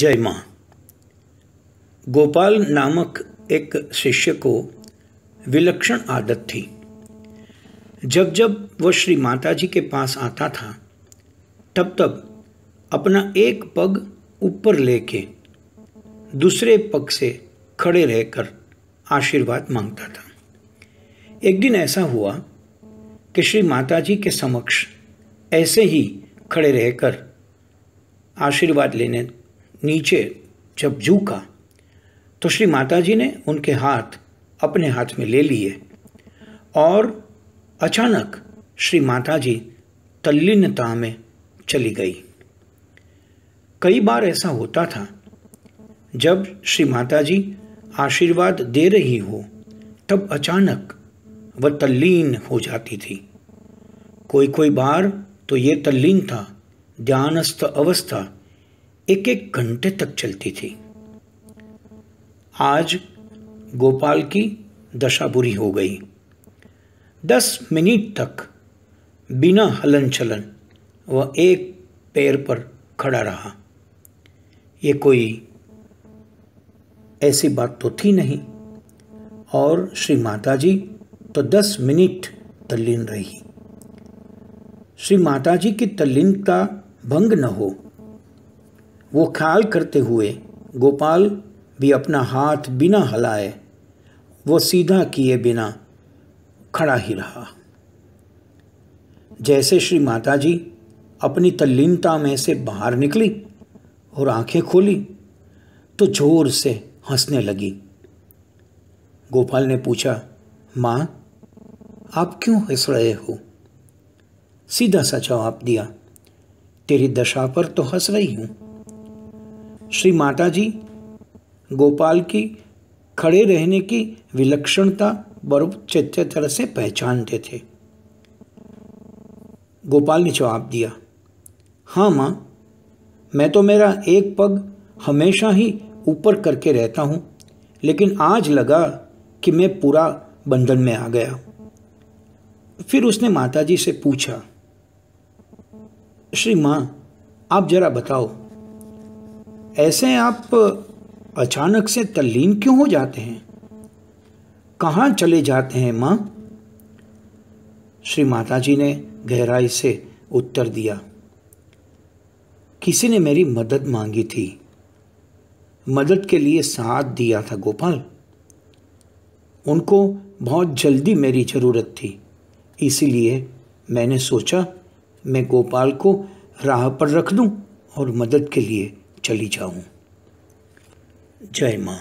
जय माँ गोपाल नामक एक शिष्य को विलक्षण आदत थी जब जब वह श्री माता जी के पास आता था तब तब अपना एक पग ऊपर लेके दूसरे पग से खड़े रहकर आशीर्वाद मांगता था एक दिन ऐसा हुआ कि श्री माता जी के समक्ष ऐसे ही खड़े रहकर आशीर्वाद लेने नीचे जब झूका तो श्री माताजी ने उनके हाथ अपने हाथ में ले लिए और अचानक श्री माताजी तल्लीनता में चली गई कई बार ऐसा होता था जब श्री माताजी आशीर्वाद दे रही हो तब अचानक वह तल्लीन हो जाती थी कोई कोई बार तो ये तल्लीन था ध्यानस्थ अवस्था एक एक घंटे तक चलती थी आज गोपाल की दशा बुरी हो गई दस मिनट तक बिना हलन चलन वह एक पैर पर खड़ा रहा ये कोई ऐसी बात तो थी नहीं और श्री माता जी तो दस मिनट तल्लीन रही श्री माता जी की तल्लीनता भंग न हो वो ख्याल करते हुए गोपाल भी अपना हाथ बिना हलाए वो सीधा किए बिना खड़ा ही रहा जैसे श्री माता जी अपनी तल्लीनता में से बाहर निकली और आंखें खोली तो जोर से हंसने लगी गोपाल ने पूछा माँ आप क्यों हंस रहे हो सीधा सा जवाब दिया तेरी दशा पर तो हंस रही हूँ श्री माता जी गोपाल की खड़े रहने की विलक्षणता बरूप चैत्य तरह से पहचानते थे गोपाल ने जवाब दिया हाँ माँ मैं तो मेरा एक पग हमेशा ही ऊपर करके रहता हूँ लेकिन आज लगा कि मैं पूरा बंधन में आ गया फिर उसने माताजी से पूछा श्री माँ आप जरा बताओ ऐसे आप अचानक से तल्लीन क्यों हो जाते हैं कहाँ चले जाते हैं माँ श्री माता जी ने गहराई से उत्तर दिया किसी ने मेरी मदद मांगी थी मदद के लिए साथ दिया था गोपाल उनको बहुत जल्दी मेरी ज़रूरत थी इसीलिए मैंने सोचा मैं गोपाल को राह पर रख दूं और मदद के लिए चली जाऊं जय माँ